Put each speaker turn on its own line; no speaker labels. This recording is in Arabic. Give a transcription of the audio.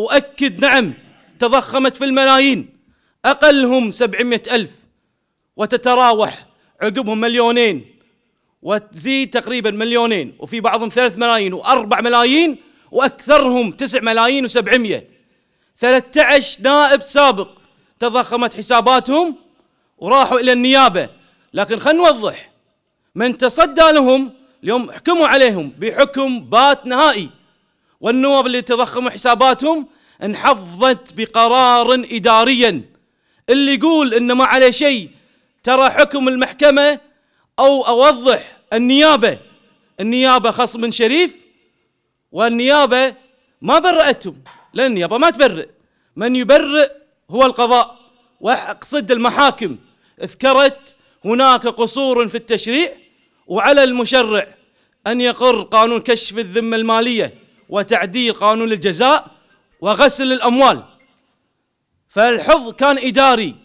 أؤكد نعم تضخمت في الملايين أقلهم سبعمائة ألف وتتراوح عقبهم مليونين وتزيد تقريبا مليونين وفي بعضهم ثلاث ملايين وأربع ملايين وأكثرهم تسع ملايين وسبعمية ثلاثة عشر نائب سابق تضخمت حساباتهم وراحوا إلى النيابة لكن خلينا نوضح من تصدى لهم اليوم حكموا عليهم بحكم بات نهائي والنواب اللي تضخموا حساباتهم انحفظت بقرار إداريا اللي يقول إنه ما عليه شيء ترى حكم المحكمة أو أوضح النيابة النيابة خصم من شريف والنيابة ما برأتهم لأن النيابة ما تبرئ من يبرئ هو القضاء وأقصد المحاكم اذكرت هناك قصور في التشريع وعلى المشرع أن يقر قانون كشف الذمة المالية وتعديل قانون الجزاء وغسل الأموال فالحفظ كان إداري